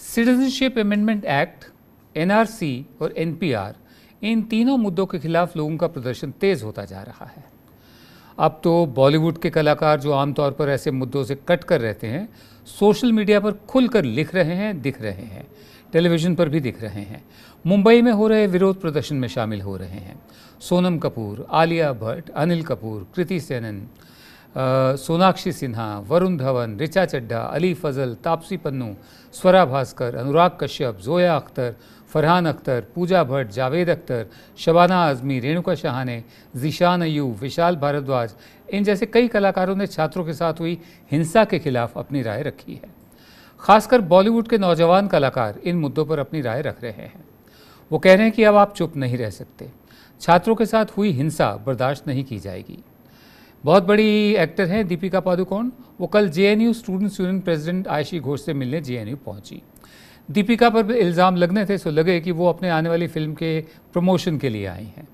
Citizenship amendment act NRC और NPR इन तीनों मुद्दों के खिलाफ लोगों का प्रदर्शन तेज़ होता जा रहा है अब तो बॉलीवुड के कलाकार जो आमतौर पर ऐसे मुद्दों से कट कर रहते हैं सोशल मीडिया पर खुलकर लिख रहे हैं दिख रहे हैं टेलीविज़न पर भी दिख रहे हैं मुंबई में हो रहे विरोध प्रदर्शन में शामिल हो रहे हैं सोनम कपूर आलिया भट्ट अनिल कपूर कृति सेनन सोनाक्षी सिन्हा वरुण धवन रिचा चड्ढा अली फजल तापसी पन्नू स्वरा भास्कर अनुराग कश्यप जोया अख्तर फरहान अख्तर पूजा भट्ट जावेद अख्तर शबाना आज़मी रेणुका शाहने जिशान अयू विशाल भारद्वाज इन जैसे कई कलाकारों ने छात्रों के साथ हुई हिंसा के खिलाफ अपनी राय रखी है खासकर बॉलीवुड के नौजवान कलाकार इन मुद्दों पर अपनी राय रख रहे हैं वो कह रहे हैं कि अब आप चुप नहीं रह सकते छात्रों के साथ हुई हिंसा बर्दाश्त नहीं की जाएगी बहुत बड़ी एक्टर हैं दीपिका पादुकोण वो कल JNU students union president Aishe Ghosh से मिलने जेएनयू पहुंची दीपिका पर इल्ज़ाम लगने थे सो लगे कि वो अपने आने वाली फिल्म के प्रमोशन के लिए आई हैं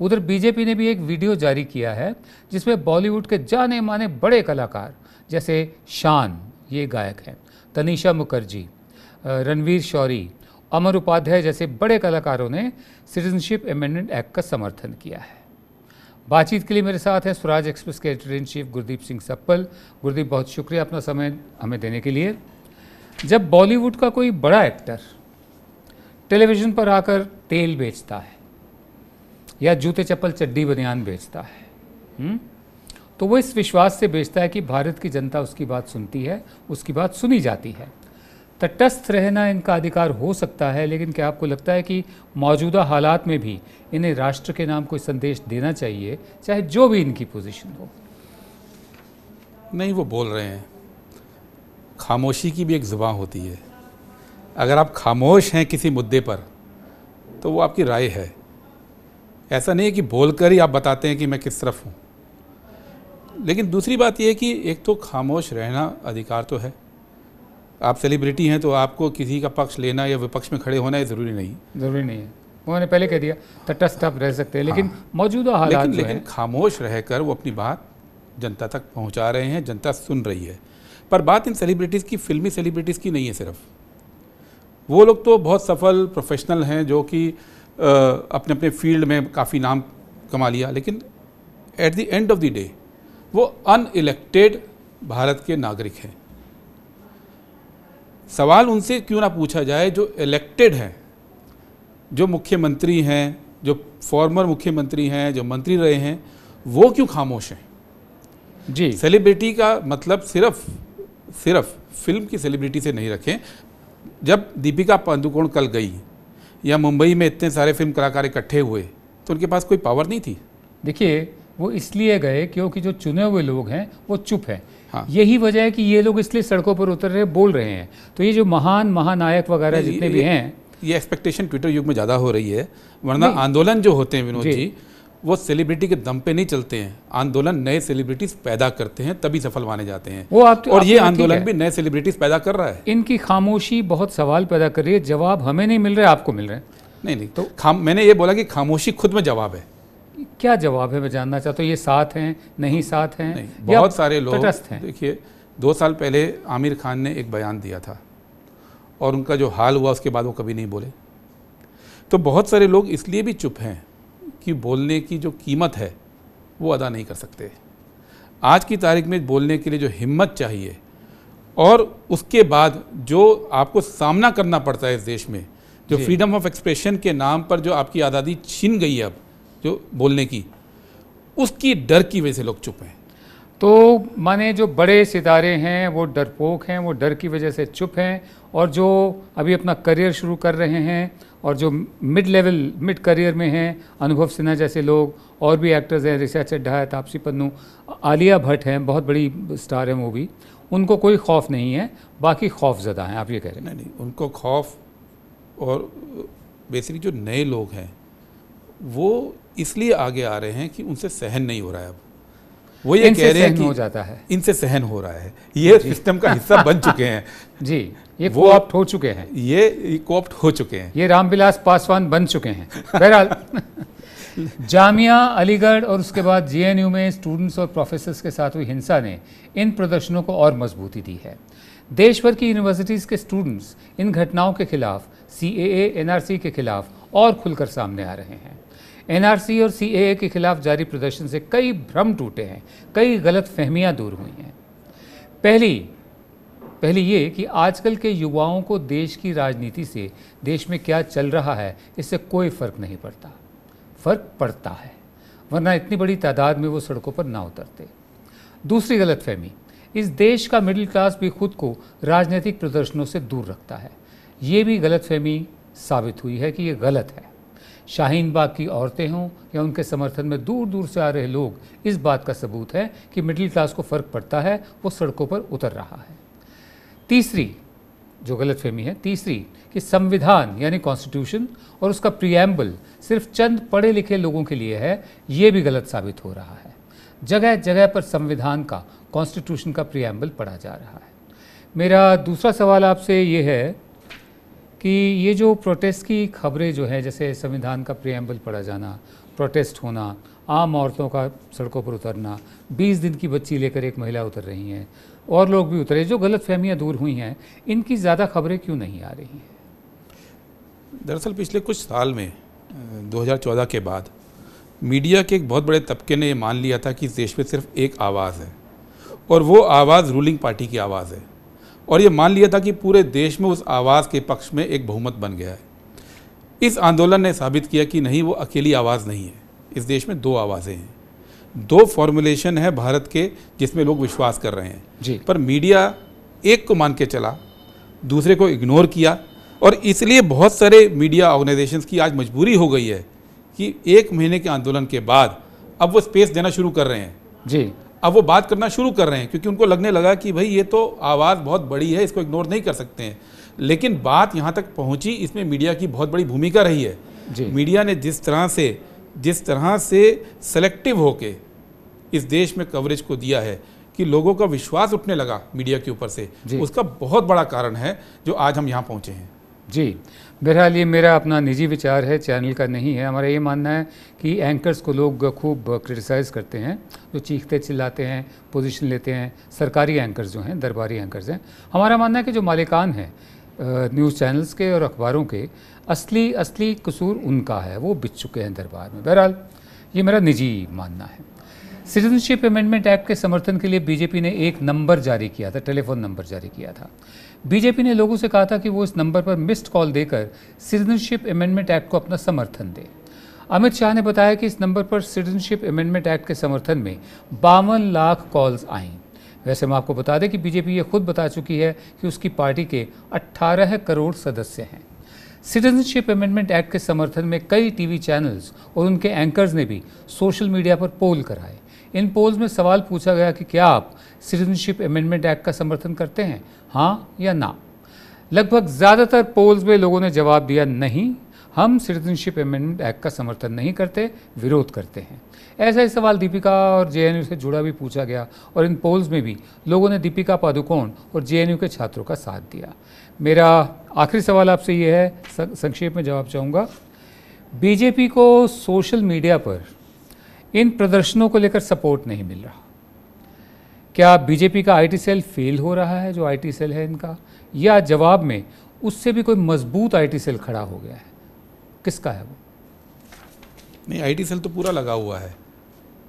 उधर बीजेपी ने भी एक वीडियो जारी किया है जिसमें बॉलीवुड के जाने माने बड़े कलाकार जैसे शान ये गायक हैं तनीषा मुखर्जी रणवीर शौरी अमर उपाध्याय जैसे बड़े कलाकारों ने सिटीजनशिप अमेंडमेंट एक्ट का समर्थन किया है बातचीत के लिए मेरे साथ हैं स्वराज एक्सप्रेस के editor in chief Gurdeep Singh Sappal Gurdeep बहुत शुक्रिया अपना समय हमें देने के लिए जब बॉलीवुड का कोई बड़ा एक्टर टेलीविज़न पर आकर तेल बेचता है या जूते चप्पल चड्डी बनियान बेचता है हुँ? हम्म, तो वो इस विश्वास से बेचता है कि भारत की जनता उसकी बात सुनती है उसकी बात सुनी जाती है तटस्थ रहना इनका अधिकार हो सकता है लेकिन क्या आपको लगता है कि मौजूदा हालात में भी इन्हें राष्ट्र के नाम कोई संदेश देना चाहिए चाहे जो भी इनकी पोजीशन हो नहीं वो बोल रहे हैं खामोशी की भी एक जुबान होती है अगर आप खामोश हैं किसी मुद्दे पर तो वो आपकी राय है ऐसा नहीं है कि बोल कर ही आप बताते हैं कि मैं किस तरफ हूँ लेकिन दूसरी बात यह है कि एक तो खामोश रहना अधिकार तो है आप सेलिब्रिटी हैं तो आपको किसी का पक्ष लेना या विपक्ष में खड़े होना ज़रूरी नहीं ज़रूरी नहीं है उन्होंने पहले कह दिया तटस्थ तो आप रह सकते हैं लेकिन हाँ। मौजूदा हालात लेकिन, लेकिन खामोश रहकर वो अपनी बात जनता तक पहुंचा रहे हैं जनता सुन रही है पर बात इन सेलिब्रिटीज़ की फिल्मी सेलिब्रिटीज़ की नहीं है सिर्फ वो लोग तो बहुत सफल प्रोफेशनल हैं जो कि अपने अपने फील्ड में काफ़ी नाम कमा लिया लेकिन at the end of the day वो अनइलेक्टेड भारत के नागरिक हैं सवाल उनसे क्यों ना पूछा जाए जो इलेक्टेड हैं जो मुख्यमंत्री हैं जो फॉर्मर मुख्यमंत्री हैं जो मंत्री रहे हैं वो क्यों खामोश हैं जी सेलिब्रिटी का मतलब सिर्फ सिर्फ फिल्म की सेलिब्रिटी से नहीं रखें जब दीपिका पादुकोण कल गई या मुंबई में इतने सारे फिल्म कलाकार इकट्ठे हुए तो उनके पास कोई पावर नहीं थी देखिए वो इसलिए गए क्योंकि जो चुने हुए लोग हैं वो चुप हैं हाँ। यही वजह है कि ये लोग इसलिए सड़कों पर उतर रहे बोल रहे हैं तो ये जो महान महानायक वगैरह जितने भी हैं ये एक्सपेक्टेशन ट्विटर युग में ज़्यादा हो रही है वरना आंदोलन जो होते हैं विनोद जी वो सेलिब्रिटी के दम पे नहीं चलते हैं आंदोलन नए सेलिब्रिटीज पैदा करते हैं तभी सफल माने जाते हैं वो आप और ये तो- आंदोलन भी नए सेलिब्रिटीज पैदा कर रहा है इनकी खामोशी बहुत सवाल पैदा कर रही है जवाब हमें नहीं मिल रहे आपको मिल रहे हैं नहीं नहीं तो खाम मैंने ये बोला कि खामोशी खुद में जवाब है क्या जवाब है मैं जानना चाहता हूँ ये साथ हैं नहीं साथ हैं नहीं, बहुत सारे लोग हैं देखिए दो साल पहले आमिर खान ने एक बयान दिया था और उनका जो हाल हुआ उसके बाद वो कभी नहीं बोले तो बहुत सारे लोग इसलिए भी चुप हैं कि बोलने की जो कीमत है वो अदा नहीं कर सकते आज की तारीख में बोलने के लिए जो हिम्मत चाहिए और उसके बाद जो आपको सामना करना पड़ता है इस देश में जो फ्रीडम ऑफ एक्सप्रेशन के नाम पर जो आपकी आज़ादी छीन गई है अब जो बोलने की उसकी डर की वजह से लोग चुप हैं तो माने जो बड़े सितारे हैं वो डरपोक हैं वो डर की वजह से चुप हैं और जो अभी अपना करियर शुरू कर रहे हैं और जो मिड लेवल मिड करियर में हैं अनुभव सिन्हा जैसे लोग और भी एक्टर्स हैं ऋषा चड्ढा है तापसी पन्नू आलिया भट्ट हैं बहुत बड़ी स्टार हैं वो भी उनको कोई खौफ नहीं है बाकी खौफ ज़्यादा हैं आप ये कह रहे हैं नहीं नहीं उनको खौफ और बेसिकली जो नए लोग हैं वो इसलिए आगे आ रहे हैं कि उनसे सहन नहीं हो रहा है अब वो ये कह रहे हैं कि हो जाता है इनसे सहन हो रहा है ये सिस्टम का हिस्सा बन चुके हैं जी ये वो आप हो चुके हैं ये कोप्ट हो चुके हैं ये रामविलास पासवान बन चुके हैं बहरहाल जामिया अलीगढ़ और उसके बाद जेएनयू में स्टूडेंट्स और प्रोफेसर्स के साथ हुई हिंसा ने इन प्रदर्शनों को और मजबूती दी है देश भर की यूनिवर्सिटीज़ के स्टूडेंट्स इन घटनाओं के खिलाफ सी एनआरसी के खिलाफ और खुलकर सामने आ रहे हैं एनआरसी और सीएए के खिलाफ जारी प्रदर्शन से कई भ्रम टूटे हैं कई गलत फहमियाँ दूर हुई हैं पहली पहली ये कि आजकल के युवाओं को देश की राजनीति से देश में क्या चल रहा है इससे कोई फ़र्क नहीं पड़ता फ़र्क पड़ता है वरना इतनी बड़ी तादाद में वो सड़कों पर ना उतरते दूसरी गलत फहमी इस देश का मिडिल क्लास भी खुद को राजनीतिक प्रदर्शनों से दूर रखता है ये भी गलत फहमी साबित हुई है कि ये गलत है शाहीन बाग की औरतें हों या उनके समर्थन में दूर दूर से आ रहे लोग इस बात का सबूत है कि मिडिल क्लास को फ़र्क पड़ता है वो सड़कों पर उतर रहा है तीसरी जो गलतफहमी है तीसरी कि संविधान यानी कॉन्स्टिट्यूशन और उसका प्रियम्बल सिर्फ चंद पढ़े लिखे लोगों के लिए है ये भी गलत साबित हो रहा है जगह जगह पर संविधान का कॉन्स्टिट्यूशन का प्रियम्बल पढ़ा जा रहा है मेरा दूसरा सवाल आपसे ये है कि ये जो प्रोटेस्ट की खबरें जो है जैसे संविधान का प्रियम्बल पढ़ा जाना प्रोटेस्ट होना आम औरतों का सड़कों पर उतरना 20 दिन की बच्ची लेकर एक महिला उतर रही हैं और लोग भी उतरे जो गलत फहमियाँ दूर हुई हैं इनकी ज़्यादा खबरें क्यों नहीं आ रही हैं दरअसल पिछले कुछ साल में 2014 के बाद मीडिया के एक बहुत बड़े तबके ने मान लिया था कि देश में सिर्फ एक आवाज़ है और वो आवाज़ रूलिंग पार्टी की आवाज़ है और ये मान लिया था कि पूरे देश में उस आवाज़ के पक्ष में एक बहुमत बन गया है इस आंदोलन ने साबित किया कि नहीं वो अकेली आवाज़ नहीं है इस देश में दो आवाज़ें हैं दो फॉर्मुलेशन है भारत के जिसमें लोग विश्वास कर रहे हैं जी। पर मीडिया एक को मान के चला दूसरे को इग्नोर किया और इसलिए बहुत सारे मीडिया ऑर्गेनाइजेशंस की आज मजबूरी हो गई है कि एक महीने के आंदोलन के बाद अब वो स्पेस देना शुरू कर रहे हैं जी अब वो बात करना शुरू कर रहे हैं क्योंकि उनको लगने लगा कि भाई ये तो आवाज़ बहुत बड़ी है इसको इग्नोर नहीं कर सकते हैं लेकिन बात यहाँ तक पहुँची इसमें मीडिया की बहुत बड़ी भूमिका रही है मीडिया ने जिस तरह से जिस तरह से सेलेक्टिव होके इस देश में कवरेज को दिया है कि लोगों का विश्वास उठने लगा मीडिया के ऊपर से उसका बहुत बड़ा कारण है जो आज हम यहाँ पहुँचे हैं जी बहरहाल ये मेरा अपना निजी विचार है चैनल का नहीं है हमारा ये मानना है कि एंकर्स को लोग खूब क्रिटिसाइज़ करते हैं जो चीखते चिल्लाते हैं पोजीशन लेते हैं सरकारी एंकर्स जो हैं दरबारी एंकर्स हैं हमारा मानना है कि जो मालिकान हैं न्यूज़ चैनल्स के और अखबारों के असली असली कसूर उनका है वो बिच चुके हैं दरबार में बहरहाल ये मेरा निजी मानना है सिटीजनशिप अमेंडमेंट एक्ट के समर्थन के लिए बीजेपी ने एक नंबर जारी किया था टेलीफोन नंबर जारी किया था बीजेपी ने लोगों से कहा था कि वो इस नंबर पर मिस्ड कॉल देकर सिटीजनशिप अमेंडमेंट एक्ट को अपना समर्थन दें अमित शाह ने बताया कि इस नंबर पर सिटीजनशिप अमेंडमेंट एक्ट के समर्थन में बावन लाख कॉल्स आईं वैसे हम आपको बता दें कि बीजेपी ये खुद बता चुकी है कि उसकी पार्टी के 18 करोड़ सदस्य हैं सिटीजनशिप अमेंडमेंट एक्ट के समर्थन में कई टीवी चैनल्स और उनके एंकर्स ने भी सोशल मीडिया पर पोल कराए इन पोल्स में सवाल पूछा गया कि क्या आप सिटीजनशिप अमेंडमेंट एक्ट का समर्थन करते हैं हाँ या ना लगभग ज़्यादातर पोल्स में लोगों ने जवाब दिया नहीं हम सिटीजनशिप अमेंडमेंट एक्ट का समर्थन नहीं करते विरोध करते हैं ऐसा ही सवाल दीपिका और जे से जुड़ा भी पूछा गया और इन पोल्स में भी लोगों ने दीपिका पादुकोण और जे के छात्रों का साथ दिया मेरा आखिरी सवाल आपसे ये है संक्षेप में जवाब चाहूँगा बीजेपी को सोशल मीडिया पर इन प्रदर्शनों को लेकर सपोर्ट नहीं मिल रहा क्या बीजेपी का आईटी सेल फेल हो रहा है जो आईटी सेल है इनका या जवाब में उससे भी कोई मजबूत आईटी सेल खड़ा हो गया है किसका है वो नहीं आईटी सेल तो पूरा लगा हुआ है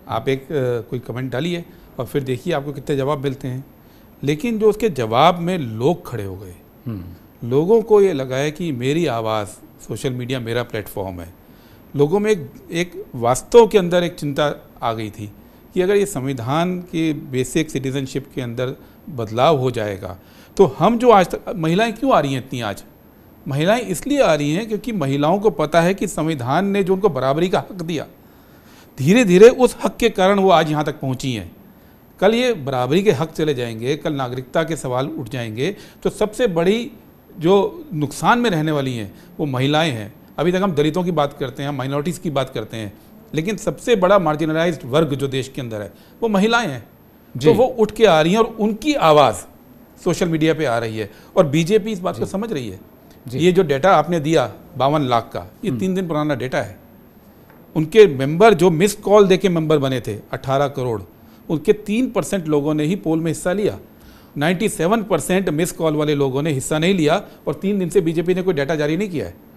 आप एक आ, कोई कमेंट डालिए और फिर देखिए आपको कितने जवाब मिलते हैं लेकिन जो उसके जवाब में लोग खड़े हो गए हम्म। लोगों को ये लगा है कि मेरी आवाज़ सोशल मीडिया मेरा प्लेटफॉर्म है लोगों में एक, एक वास्तव के अंदर एक चिंता आ गई थी कि अगर ये संविधान के बेसिक सिटीजनशिप के अंदर बदलाव हो जाएगा तो हम जो आज तक महिलाएं क्यों आ रही हैं इतनी आज महिलाएं इसलिए आ रही हैं क्योंकि महिलाओं को पता है कि संविधान ने जो उनको बराबरी का हक दिया धीरे धीरे उस हक के कारण वो आज यहाँ तक पहुँची हैं कल ये बराबरी के हक चले जाएंगे कल नागरिकता के सवाल उठ जाएंगे तो सबसे बड़ी जो नुकसान में रहने वाली हैं वो महिलाएं हैं अभी तक हम दलितों की बात करते हैं माइनॉरिटीज़ की बात करते हैं लेकिन सबसे बड़ा मार्जिनलाइज वर्ग जो देश के अंदर है वो महिलाएं हैं जो तो वो उठ के आ रही हैं और उनकी आवाज़ सोशल मीडिया पे आ रही है और बीजेपी इस बात को समझ रही है ये जो डेटा आपने दिया बावन लाख का ये हम्म। तीन दिन पुराना डेटा है उनके मेंबर जो मिस कॉल दे के मेंबर बने थे 18 करोड़ उनके तीन परसेंट लोगों ने ही पोल में हिस्सा लिया 97 परसेंट मिस कॉल वाले लोगों ने हिस्सा नहीं लिया और तीन दिन से बीजेपी ने कोई डाटा जारी नहीं किया है